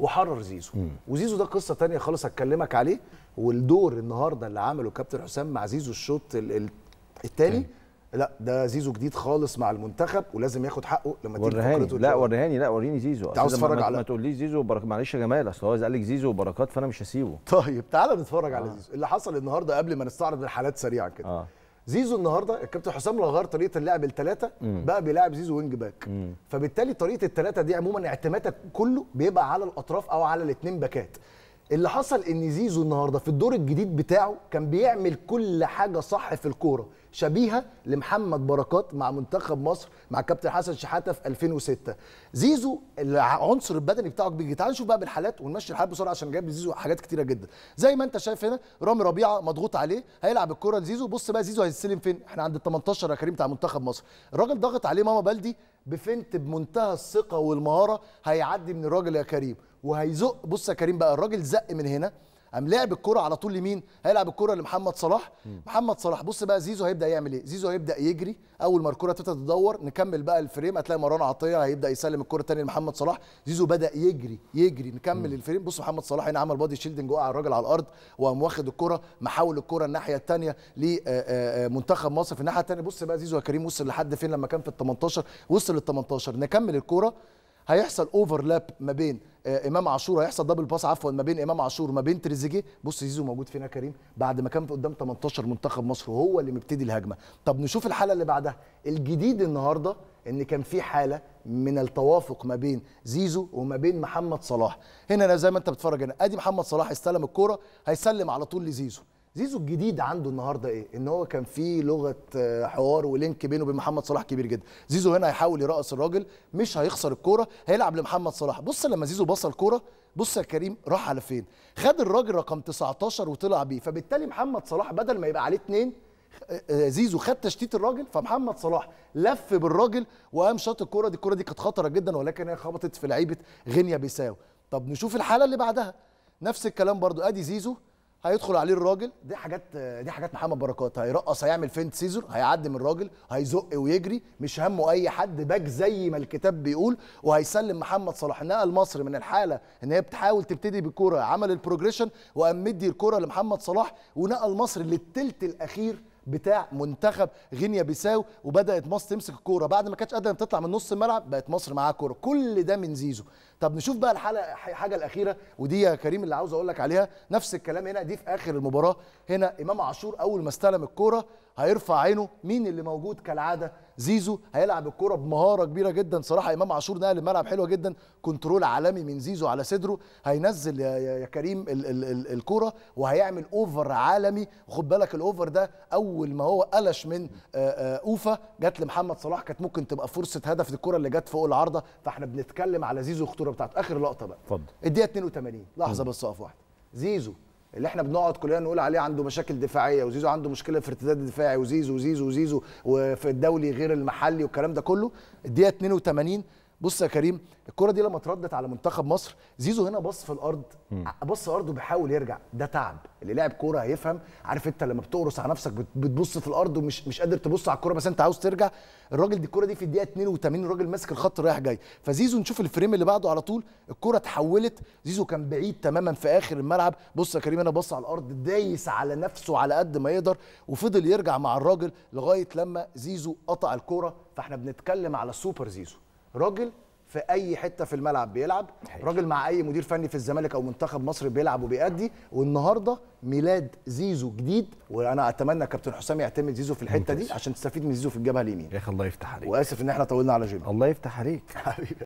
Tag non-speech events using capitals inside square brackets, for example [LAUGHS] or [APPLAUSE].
وحرر زيزو مم. وزيزو ده قصه تانية خالص هتكلمك عليه والدور النهارده اللي عمله كابتن حسام مع زيزو الشوط الثاني لا ده زيزو جديد خالص مع المنتخب ولازم ياخد حقه لما تيجي وريهاني لا وريهاني لا وريني زيزو انت عاوز تتفرج على ما تقوليش زيزو برك... معلش يا جمال اصل هو قال لك زيزو وبركات فانا مش هسيبه طيب تعالى نتفرج آه. على زيزو اللي حصل النهارده قبل ما نستعرض الحالات سريعا كده آه. زيزو النهارده الكابتن حسام لو غير طريقه اللعب الثلاثه بقى بيلعب زيزو وينج باك مم. فبالتالي طريقه الثلاثه دي عموما اعتمادك كله بيبقى على الاطراف او على الاثنين باكات اللي حصل ان زيزو النهارده في الدور الجديد بتاعه كان بيعمل كل حاجه صح في الكوره شبيهه لمحمد بركات مع منتخب مصر مع كابتن حسن شحاته في 2006 زيزو العنصر البدني بتاعه كبير تعال نشوف بقى بالحالات ونمشي الحالات بسرعه عشان جايب زيزو حاجات كتيره جدا زي ما انت شايف هنا رامي ربيعه مضغوط عليه هيلعب الكوره لزيزو بص بقى زيزو هيستلم فين احنا عند ال 18 يا كريم بتاع منتخب مصر الراجل ضغط عليه ماما بلدي بفنت بمنتهى الثقه والمهاره هيعدي من الراجل يا كريم وهيزق بص يا كريم بقى الراجل زق من هنا قام لعب الكره على طول لمين هيلعب الكره لمحمد صلاح م. محمد صلاح بص بقى زيزو هيبدا يعمل ايه زيزو هيبدا يجري اول ما الكره تبدا تدور نكمل بقى الفريم هتلاقي مروان عطيه هيبدا يسلم الكره تاني لمحمد صلاح زيزو بدا يجري يجري نكمل م. الفريم بص محمد صلاح هنا عمل بادي شيلدنج وقع الراجل على الارض وقام واخد الكره محاول الكره الناحيه الثانيه لمنتخب آه، آه، آه، مصر في الناحيه الثانيه بص بقى زيزو يا كريم وصل لحد فين لما كان في ال 18 وصل لل 18 نكمل الكره هيحصل اوفرلاب ما بين آه، امام عاشور هيحصل دبل باس عفوا ما بين امام عاشور ما بين تريزيجيه بص زيزو موجود فينا كريم بعد ما كان قدام 18 منتخب مصر وهو اللي مبتدي الهجمه طب نشوف الحاله اللي بعدها الجديد النهارده ان كان في حاله من التوافق ما بين زيزو وما بين محمد صلاح هنا زي ما انت بتتفرج هنا ادي محمد صلاح استلم الكوره هيسلم على طول لزيزو زيزو الجديد عنده النهارده ايه؟ ان هو كان في لغه آه، حوار ولينك بينه وبين محمد صلاح كبير جدا، زيزو هنا هيحاول يرقص الراجل مش هيخسر الكوره، هيلعب لمحمد صلاح، بص لما زيزو بصل الكوره بص يا كريم راح على فين؟ خد الراجل رقم 19 وطلع بيه، فبالتالي محمد صلاح بدل ما يبقى عليه اثنين آه، آه، زيزو خد تشتيت الراجل فمحمد صلاح لف بالراجل وقام شاط الكوره دي، الكوره دي كانت خطره جدا ولكن هي خبطت في لعيبه غينيا بيساو، طب نشوف الحاله اللي بعدها، نفس الكلام برضو ادي زيزو هيدخل عليه الراجل دي حاجات دي حاجات محمد بركات هيرقص هيعمل فينت سيزر هيعدي من الراجل هيزق ويجري مش همه اي حد باك زي ما الكتاب بيقول وهيسلم محمد صلاح نقل مصر من الحاله ان هي بتحاول تبتدي بالكوره عمل البروجريشن وقام مدي الكوره لمحمد صلاح ونقل مصر للثلث الاخير بتاع منتخب غينيا بيساو وبدات مصر تمسك الكوره بعد ما كانتش قادره تطلع من نص الملعب بقت مصر معاها كوره كل ده من زيزو طب نشوف بقى الحلقه حاجه الاخيره ودي يا كريم اللي عاوز اقول لك عليها نفس الكلام هنا دي في اخر المباراه هنا امام عاشور اول ما استلم الكوره هيرفع عينه مين اللي موجود كالعاده زيزو هيلعب الكوره بمهاره كبيره جدا صراحه امام عاشور نقل الملعب حلوه جدا كنترول عالمي من زيزو على صدره هينزل يا كريم الكوره وهيعمل اوفر عالمي وخد بالك الاوفر ده اول ما هو قلش من اوفا جت لمحمد صلاح كانت ممكن تبقى فرصه هدف الكوره اللي جت فوق العارضه فاحنا بنتكلم على زيزو اختراع الكوره بتاعت اخر لقطه بقى اتفضل الدقيقه 82 لحظه بس اقف واحده زيزو اللي احنا بنقعد كلنا نقول عليه عنده مشاكل دفاعيه وزيزو عنده مشكله في ارتداد دفاعي وزيزو وزيزو وزيزو وفي الدولي غير المحلي والكلام ده كله الدقيقه 82 بص يا كريم الكره دي لما اتردت على منتخب مصر زيزو هنا بص في الارض بص ارضه بيحاول يرجع ده تعب اللي لاعب كوره هيفهم عارف انت لما بتقرص على نفسك بتبص في الارض ومش مش قادر تبص على الكوره بس انت عاوز ترجع الراجل دي الكوره دي في الدقيقه 82 الراجل ماسك الخط رايح جاي فزيزو نشوف الفريم اللي بعده على طول الكوره اتحولت زيزو كان بعيد تماما في اخر الملعب بص يا كريم هنا بص على الارض دايس على نفسه على قد ما يقدر وفضل يرجع مع الراجل لغايه لما زيزو قطع الكوره فاحنا بنتكلم على سوبر زيزو راجل في اي حته في الملعب بيلعب راجل مع اي مدير فني في الزمالك او منتخب مصر بيلعب وبيأدي والنهارده ميلاد زيزو جديد وانا اتمنى كابتن حسام يعتمد زيزو في الحته دي عشان تستفيد من زيزو في الجبهه اليمين يا اخي الله يفتح عليك واسف ان احنا طولنا على جيم الله يفتح عليك [LAUGHS] حبيبي